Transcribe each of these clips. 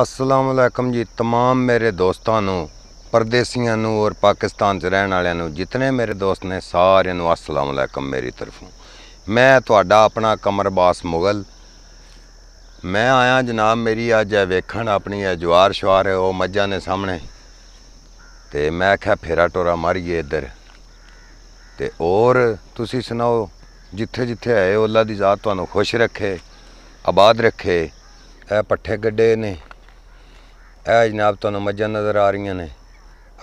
ਅਸਲਾਮ ਅਲੈਕਮ ਜੀ तमाम ਮੇਰੇ ਦੋਸਤਾਂ ਨੂੰ ਪਰਦੇਸੀਆਂ ਨੂੰ ਔਰ ਪਾਕਿਸਤਾਨ 'ਚ ਰਹਿਣ ਵਾਲਿਆਂ ਨੂੰ ਜਿਤਨੇ ਮੇਰੇ ਦੋਸਤ ਨੇ ਸਾਰਿਆਂ ਨੂੰ ਅਸਲਾਮ ਅਲੈਕਮ ਮੇਰੀ ਤਰਫੋਂ ਮੈਂ ਤੁਹਾਡਾ ਆਪਣਾ ਕਮਰਬਾਸ ਮੁਗਲ ਮੈਂ ਆਇਆ ਜਨਾਬ ਮੇਰੀ ਅੱਜ ਹੈ ਵੇਖਣ ਆਪਣੀ ਹੈ ਜਵਾਰ ਸ਼ਵਾਰ ਉਹ ਮੱਜਾਂ ਨੇ ਸਾਹਮਣੇ ਤੇ ਮੈਂ ਆਖਿਆ ਫੇਰਾ ਟੋਰਾ ਮਾਰੀਏ ਇੱਧਰ ਤੇ ਔਰ ਤੁਸੀਂ ਸੁਣਾਓ ਜਿੱਥੇ ਜਿੱਥੇ ਆਏ ਅੱਲਾ ਦੀ ਜ਼ਾਤ ਤੁਹਾਨੂੰ ਖੁਸ਼ ਰੱਖੇ ਆਬਾਦ ਰੱਖੇ ਇਹ ਪੱਠੇ ਗੱਡੇ ਨੇ ਇਹ ਜਨਾਬ ਤੁਹਾਨੂੰ ਮੱਝਾਂ ਨਜ਼ਰ ਆ ਰਹੀਆਂ ਨੇ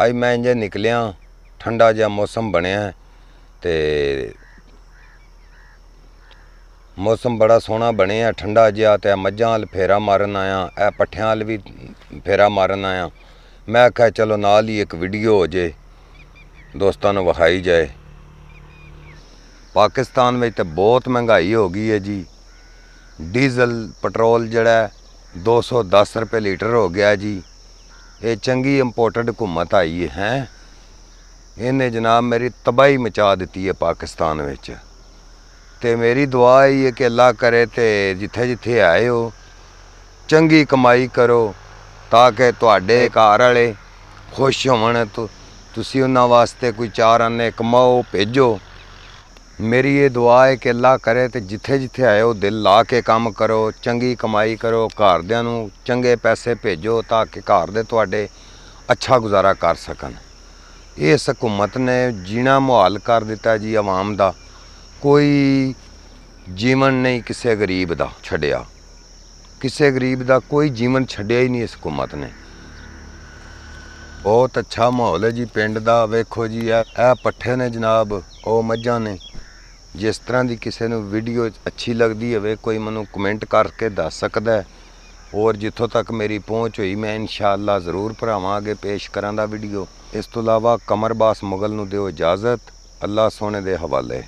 ਅੱਜ ਮੈਂ ਇੰਜੇ ਨਿਕਲਿਆ ਠੰਡਾ ਜਿਹਾ ਮੌਸਮ ਬਣਿਆ ਤੇ ਮੌਸਮ ਬੜਾ ਸੋਹਣਾ ਬਣਿਆ ਠੰਡਾ ਜਿਹਾ ਤੇ ਮੱਝਾਂ ਹਲ ਫੇਰਾ ਮਾਰਨ ਆਇਆ ਇਹ ਪੱਠਿਆਂ ਹਲ ਵੀ ਫੇਰਾ ਮਾਰਨ ਆਇਆ ਮੈਂ ਕਿਹਾ ਚਲੋ ਨਾਲ ਹੀ ਇੱਕ ਵੀਡੀਓ ਹੋ ਜੇ ਦੋਸਤਾਂ ਨੂੰ ਵਿਖਾਈ ਜਾਏ ਪਾਕਿਸਤਾਨ ਵਿੱਚ ਤੇ ਬਹੁਤ ਮਹਿੰਗਾਈ ਹੋ ਗਈ ਹੈ ਜੀ ਡੀਜ਼ਲ ਪੈਟਰੋਲ ਜਿਹੜਾ 210 ਰੁਪਏ ਲੀਟਰ ਹੋ ਗਿਆ ਜੀ ਇਹ ਚੰਗੀ ਇੰਪੋਰਟਡ ਹਕੂਮਤ ਆਈ ਹੈ ਇਹਨੇ ਜਨਾਬ ਮੇਰੀ ਤਬਾਈ ਮਚਾ ਦਿੱਤੀ ਹੈ ਪਾਕਿਸਤਾਨ ਵਿੱਚ ਤੇ ਮੇਰੀ ਦੁਆ ਹੈ ਕਿ ਅੱਲਾ ਕਰੇ ਤੇ ਜਿੱਥੇ ਜਿੱਥੇ ਆਏ ਹੋ ਚੰਗੀ ਕਮਾਈ ਕਰੋ ਤਾਂ ਕਿ ਤੁਹਾਡੇ ਘਰ ਵਾਲੇ ਖੁਸ਼ ਹੋਣ ਤੁਸੀਂ ਉਹਨਾਂ ਵਾਸਤੇ ਕੋਈ ਚਾਰ ਅੰਨੇ ਕਮਾਓ ਭੇਜੋ ਮੇਰੀ ਇਹ ਦੁਆ ਹੈ ਕਿ ਅੱਲਾ ਕਰੇ ਤੇ ਜਿੱਥੇ ਜਿੱਥੇ ਆਏ ਉਹ ਦਿਲ ਲਾ ਕੇ ਕੰਮ ਕਰੋ ਚੰਗੀ ਕਮਾਈ ਕਰੋ ਘਰਦਿਆਂ ਨੂੰ ਚੰਗੇ ਪੈਸੇ ਭੇਜੋ ਤਾਂ ਕਿ ਘਰ ਦੇ ਤੁਹਾਡੇ ਅੱਛਾ ਗੁਜ਼ਾਰਾ ਕਰ ਸਕਣ ਇਸ ਹਕੂਮਤ ਨੇ ਜੀਣਾ ਮੁਹਾਲ ਕਰ ਦਿੱਤਾ ਜੀ ਆਵਾਮ ਦਾ ਕੋਈ ਜੀਵਨ ਨਹੀਂ ਕਿਸੇ ਗਰੀਬ ਦਾ ਛੱਡਿਆ ਕਿਸੇ ਗਰੀਬ ਦਾ ਕੋਈ ਜੀਵਨ ਛੱਡਿਆ ਹੀ ਨਹੀਂ ਇਸ ਹਕੂਮਤ ਨੇ ਬਹੁਤ ਅੱਛਾ ਮਾਹੌਲ ਹੈ ਜੀ ਪਿੰਡ ਦਾ ਵੇਖੋ ਜੀ ਇਹ ਪੱਠੇ ਨੇ ਜਨਾਬ ਉਹ ਮੱਝਾਂ ਨੇ ਜਿਸ ਤਰ੍ਹਾਂ ਦੀ ਕਿਸੇ ਨੂੰ ਵੀਡੀਓ ਅੱਛੀ ਲੱਗਦੀ ਹੋਵੇ ਕੋਈ ਮੈਨੂੰ ਕਮੈਂਟ ਕਰਕੇ ਦੱਸ ਸਕਦਾ ਹੈ ਔਰ ਜਿੱਥੋਂ ਤੱਕ ਮੇਰੀ ਪਹੁੰਚ ਹੋਈ ਮੈਂ ਇਨਸ਼ਾਅੱਲਾ ਜ਼ਰੂਰ ਭਰਾਵਾਂ ਅਗੇ ਪੇਸ਼ ਕਰਾਂ ਦਾ ਵੀਡੀਓ ਇਸ ਤੋਂ ਇਲਾਵਾ ਕਮਰਬਾਸ ਮੁਗਲ ਨੂੰ ਦਿਓ ਇਜਾਜ਼ਤ ਅੱਲਾ ਸੋਹਣੇ ਦੇ ਹਵਾਲੇ